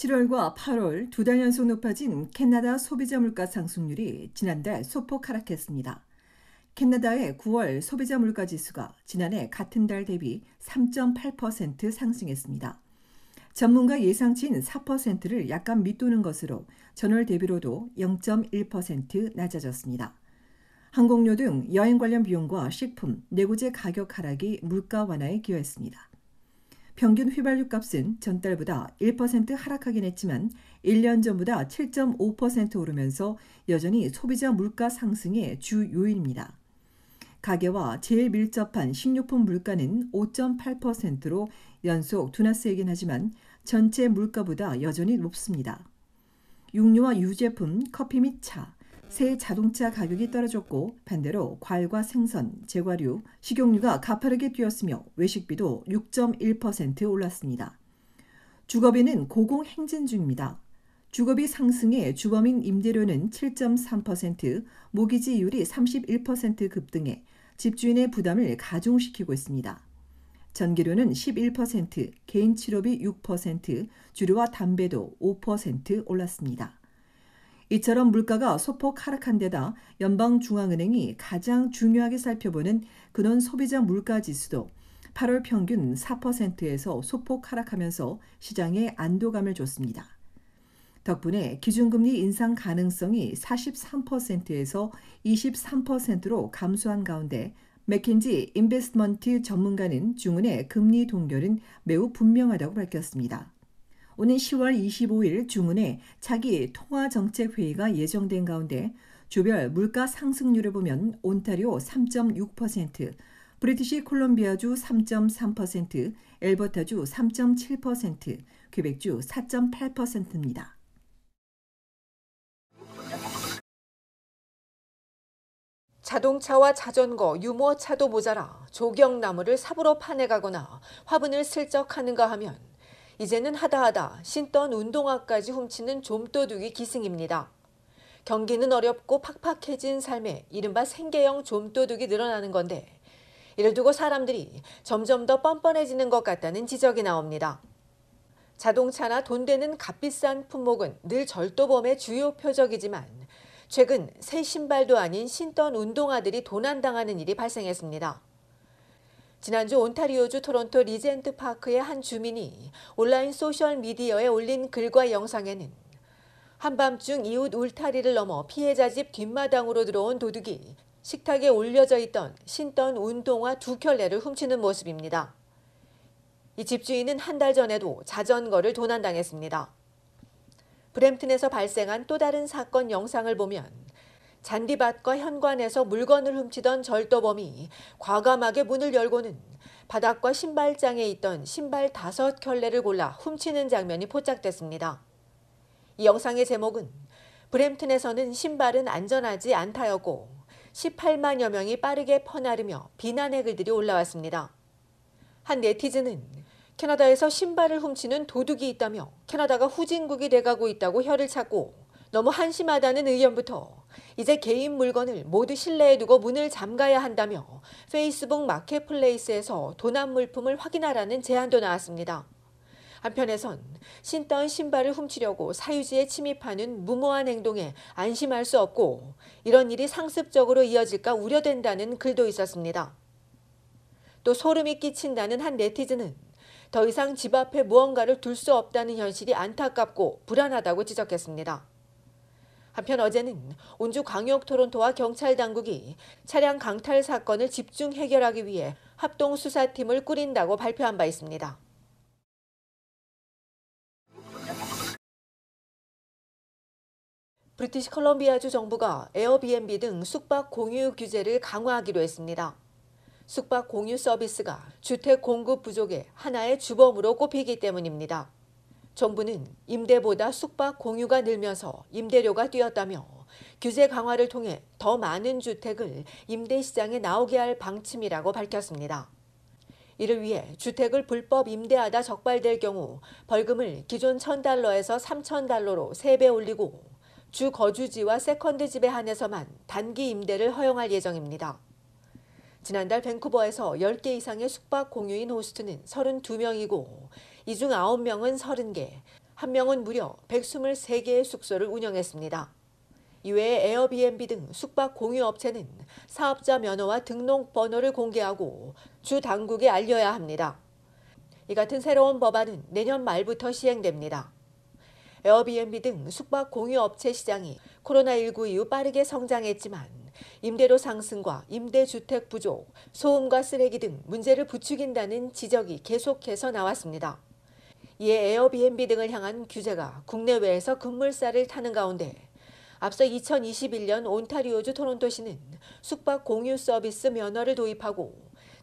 7월과 8월 두 달 연속 높아진 캐나다 소비자 물가 상승률이 지난달 소폭 하락했습니다. 캐나다의 9월 소비자 물가 지수가 지난해 같은 달 대비 3.8% 상승했습니다. 전문가 예상치인 4%를 약간 밑도는 것으로 전월 대비로도 0.1% 낮아졌습니다. 항공료 등 여행 관련 비용과 식품, 내구재 가격 하락이 물가 완화에 기여했습니다. 평균 휘발유 값은 전달보다 1% 하락하긴 했지만 1년 전보다 7.5% 오르면서 여전히 소비자 물가 상승의 주 요인입니다. 가계와 제일 밀접한 식료품 물가는 5.8%로 연속 둔화세이긴 하지만 전체 물가보다 여전히 높습니다. 육류와 유제품, 커피 및 차, 새 자동차 가격이 떨어졌고 반대로 과일과 생선, 제과류, 식용유가 가파르게 뛰었으며 외식비도 6.1% 올랐습니다. 주거비는 고공행진 중입니다. 주거비 상승에 주범인 임대료는 7.3%, 모기지율이 31% 급등해 집주인의 부담을 가중시키고 있습니다. 전기료는 11%, 개인 치료비 6%, 주류와 담배도 5% 올랐습니다. 이처럼 물가가 소폭 하락한 데다 연방중앙은행이 가장 중요하게 살펴보는 근원 소비자 물가 지수도 8월 평균 4%에서 소폭 하락하면서 시장에 안도감을 줬습니다. 덕분에 기준금리 인상 가능성이 43%에서 23%로 감소한 가운데 맥킨지 인베스먼트 트 전문가는 중은의 금리 동결은 매우 분명하다고 밝혔습니다. 오는 10월 25일 중은에 자기 통화정책회의가 예정된 가운데 주별 물가 상승률을 보면 온타리오 3.6%, 브리티시 콜롬비아주 3.3%, 엘버타주 3.7%, 퀘벡주 4.8%입니다. 자동차와 자전거, 유모차도 모자라 조경나무를 삽으로 파내가거나 화분을 슬쩍 하는가 하면 이제는 하다하다 신던 운동화까지 훔치는 좀도둑이 기승입니다. 경기는 어렵고 팍팍해진 삶에 이른바 생계형 좀도둑이 늘어나는 건데 이를 두고 사람들이 점점 더 뻔뻔해지는 것 같다는 지적이 나옵니다. 자동차나 돈 되는 값비싼 품목은 늘 절도범의 주요 표적이지만 최근 새 신발도 아닌 신던 운동화들이 도난당하는 일이 발생했습니다. 지난주 온타리오주 토론토 리젠트 파크의 한 주민이 온라인 소셜미디어에 올린 글과 영상에는 한밤중 이웃 울타리를 넘어 피해자 집 뒷마당으로 들어온 도둑이 식탁에 올려져 있던 신던 운동화 두 켤레를 훔치는 모습입니다. 이 집주인은 한 달 전에도 자전거를 도난당했습니다. 브램튼에서 발생한 또 다른 사건 영상을 보면 잔디밭과 현관에서 물건을 훔치던 절도범이 과감하게 문을 열고는 바닥과 신발장에 있던 신발 다섯 켤레를 골라 훔치는 장면이 포착됐습니다. 이 영상의 제목은 브램튼에서는 신발은 안전하지 않다였고 18만여 명이 빠르게 퍼나르며 비난의 글들이 올라왔습니다. 한 네티즌은 캐나다에서 신발을 훔치는 도둑이 있다며 캐나다가 후진국이 돼가고 있다고 혀를 찾고 너무 한심하다는 의견부터 이제 개인 물건을 모두 실내에 두고 문을 잠가야 한다며 페이스북 마켓플레이스에서 도난 물품을 확인하라는 제안도 나왔습니다. 한편에선 신던 신발을 훔치려고 사유지에 침입하는 무모한 행동에 안심할 수 없고 이런 일이 상습적으로 이어질까 우려된다는 글도 있었습니다. 또 소름이 끼친다는 한 네티즌은 더 이상 집 앞에 무언가를 둘 수 없다는 현실이 안타깝고 불안하다고 지적했습니다. 한편 어제는 온주 광역 토론토와 경찰 당국이 차량 강탈 사건을 집중 해결하기 위해 합동 수사팀을 꾸린다고 발표한 바 있습니다. 브리티시 컬럼비아주 정부가 에어비앤비 등 숙박 공유 규제를 강화하기로 했습니다. 숙박 공유 서비스가 주택 공급 부족의 하나의 주범으로 꼽히기 때문입니다. 정부는 임대보다 숙박 공유가 늘면서 임대료가 뛰었다며 규제 강화를 통해 더 많은 주택을 임대 시장에 나오게 할 방침이라고 밝혔습니다. 이를 위해 주택을 불법 임대하다 적발될 경우 벌금을 기존 1,000달러에서 3,000달러로 3배 올리고 주 거주지와 세컨드 집에 한해서만 단기 임대를 허용할 예정입니다. 지난달 밴쿠버에서 10개 이상의 숙박 공유인 호스트는 32명이고 이 중 9명은 30개, 1명은 무려 123개의 숙소를 운영했습니다. 이외에 에어비앤비 등 숙박 공유 업체는 사업자 면허와 등록 번호를 공개하고 주 당국에 알려야 합니다. 이 같은 새로운 법안은 내년 말부터 시행됩니다. 에어비앤비 등 숙박 공유 업체 시장이 코로나19 이후 빠르게 성장했지만 임대료 상승과 임대주택 부족, 소음과 쓰레기 등 문제를 부추긴다는 지적이 계속해서 나왔습니다. 이에 에어비앤비 등을 향한 규제가 국내외에서 급물살을 타는 가운데 앞서 2021년 온타리오주 토론토시는 숙박 공유 서비스 면허를 도입하고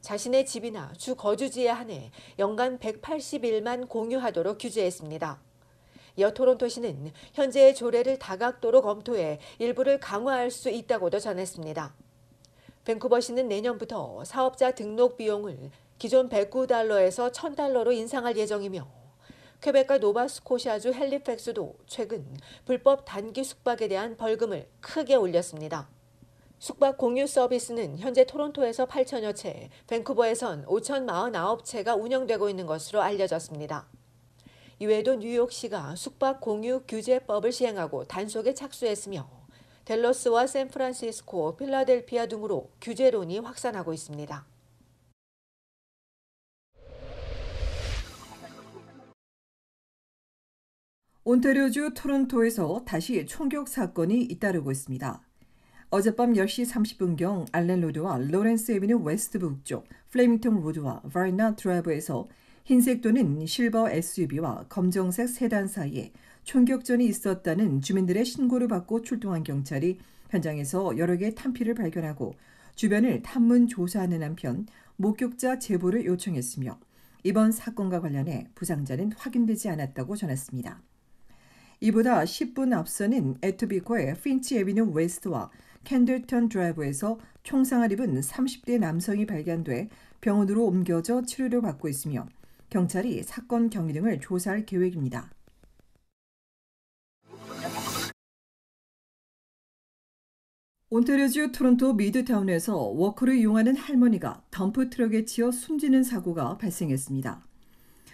자신의 집이나 주 거주지에 한해 연간 181만 공유하도록 규제했습니다. 여토론토시는 현재의 조례를 다각도로 검토해 일부를 강화할 수 있다고도 전했습니다. 밴쿠버시는 내년부터 사업자 등록 비용을 기존 109달러에서 1000달러로 인상할 예정이며 퀘벡과 노바스코시아주 헬리팩스도 최근 불법 단기 숙박에 대한 벌금을 크게 올렸습니다. 숙박 공유 서비스는 현재 토론토에서 8천여 채, 밴쿠버에선 5,049채가 운영되고 있는 것으로 알려졌습니다. 이외에도 뉴욕시가 숙박 공유 규제법을 시행하고 단속에 착수했으며 델러스와 샌프란시스코, 필라델피아 등으로 규제론이 확산하고 있습니다. 온타리오주 토론토에서 다시 총격 사건이 잇따르고 있습니다. 어젯밤 10시 30분경 알렌 로드와 로렌스 에비뉴 웨스트북 쪽 플레밍턴 로드와 바이나 드라이브에서 흰색 또는 실버 SUV와 검정색 세단 사이에 총격전이 있었다는 주민들의 신고를 받고 출동한 경찰이 현장에서 여러 개의 탄피를 발견하고 주변을 탐문 조사하는 한편 목격자 제보를 요청했으며 이번 사건과 관련해 부상자는 확인되지 않았다고 전했습니다. 이보다 10분 앞서는 에토비코의 핀치 에비뉴 웨스트와 캔들턴 드라이브에서 총상을 입은 30대 남성이 발견돼 병원으로 옮겨져 치료를 받고 있으며 경찰이 사건 경위 등을 조사할 계획입니다. 온타리오주 토론토 미드타운에서 워커를 이용하는 할머니가 덤프 트럭에 치여 숨지는 사고가 발생했습니다.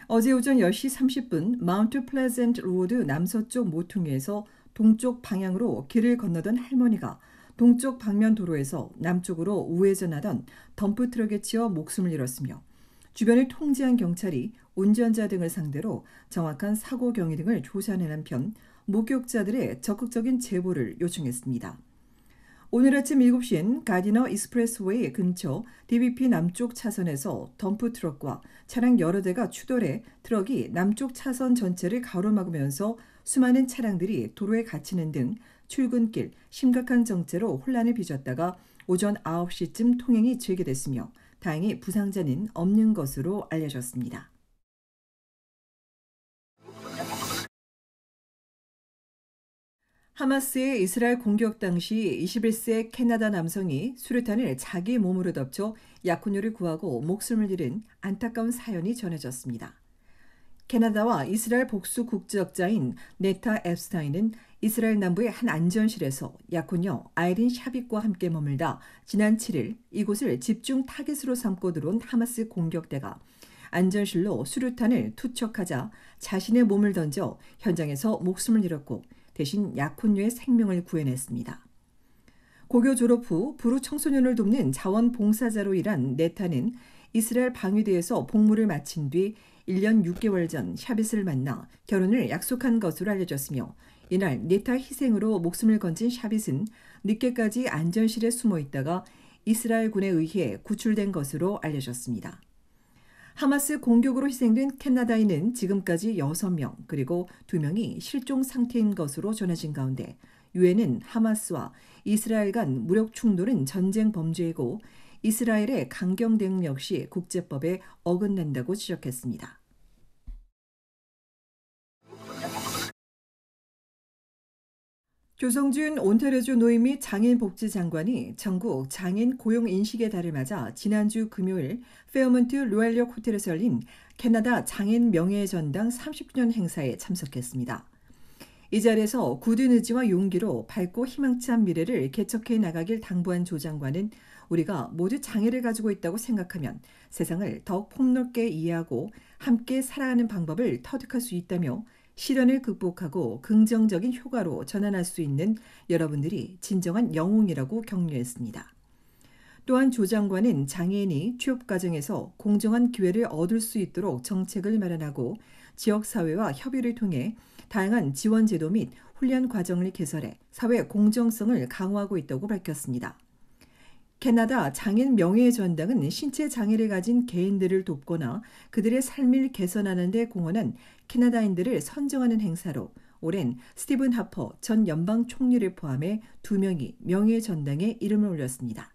어제 오전 10시 30분 마운트 플레젠트 로드 남서쪽 모퉁이에서 동쪽 방향으로 길을 건너던 할머니가 동쪽 방면 도로에서 남쪽으로 우회전하던 덤프 트럭에 치여 목숨을 잃었으며 주변을 통제한 경찰이 운전자 등을 상대로 정확한 사고 경위 등을 조사하는 한편 목격자들의 적극적인 제보를 요청했습니다. 오늘 아침 7시엔 가디너 익스프레스웨이 근처 DBP 남쪽 차선에서 덤프 트럭과 차량 여러 대가 추돌해 트럭이 남쪽 차선 전체를 가로막으면서 수많은 차량들이 도로에 갇히는 등 출근길 심각한 정체로 혼란을 빚었다가 오전 9시쯤 통행이 재개됐으며 다행히 부상자는 없는 것으로 알려졌습니다. 하마스의 이스라엘 공격 당시 21세 캐나다 남성이 수류탄을 자기 몸으로 덮쳐 약혼녀를 구하고 목숨을 잃은 안타까운 사연이 전해졌습니다. 캐나다와 이스라엘 복수 국적자인 네타 앱스타인은 이스라엘 남부의 한 안전실에서 약혼녀 아이린 샤빅과 함께 머물다 지난 7일 이곳을 집중 타깃으로 삼고 들어온 하마스 공격대가 안전실로 수류탄을 투척하자 자신의 몸을 던져 현장에서 목숨을 잃었고 대신 약혼녀의 생명을 구해냈습니다. 고교 졸업 후 부루 청소년을 돕는 자원봉사자로 일한 네타는 이스라엘 방위대에서 복무를 마친 뒤 1년 6개월 전 샤빗을 만나 결혼을 약속한 것으로 알려졌으며 이날 네타 희생으로 목숨을 건진 샤빗은 늦게까지 안전실에 숨어 있다가 이스라엘 군에 의해 구출된 것으로 알려졌습니다. 하마스 공격으로 희생된 캐나다인은 지금까지 6명 그리고 2명이 실종 상태인 것으로 전해진 가운데 유엔은 하마스와 이스라엘 간 무력 충돌은 전쟁 범죄이고 이스라엘의 강경 대응 역시 국제법에 어긋낸다고 지적했습니다. 조성준 온타리오주 노인 및 장애인복지장관이 전국 장애인 고용 인식의 달을 맞아 지난주 금요일 페어먼트 로얄역 호텔에서 열린 캐나다 장애인 명예의 전당 30주년 행사에 참석했습니다. 이 자리에서 굳은 의지와 용기로 밝고 희망찬 미래를 개척해 나가길 당부한 조 장관은 우리가 모두 장애를 가지고 있다고 생각하면 세상을 더욱 폭넓게 이해하고 함께 살아가는 방법을 터득할 수 있다며 시련을 극복하고 긍정적인 효과로 전환할 수 있는 여러분들이 진정한 영웅이라고 격려했습니다. 또한 조 장관은 장애인이 취업 과정에서 공정한 기회를 얻을 수 있도록 정책을 마련하고 지역사회와 협의를 통해 다양한 지원 제도 및 훈련 과정을 개설해 사회 공정성을 강화하고 있다고 밝혔습니다. 캐나다 장인 명예의 전당은 신체 장애를 가진 개인들을 돕거나 그들의 삶을 개선하는 데 공헌한 캐나다인들을 선정하는 행사로 올해 스티븐 하퍼 전 연방 총리를 포함해 두명이 명예의 전당에 이름을 올렸습니다.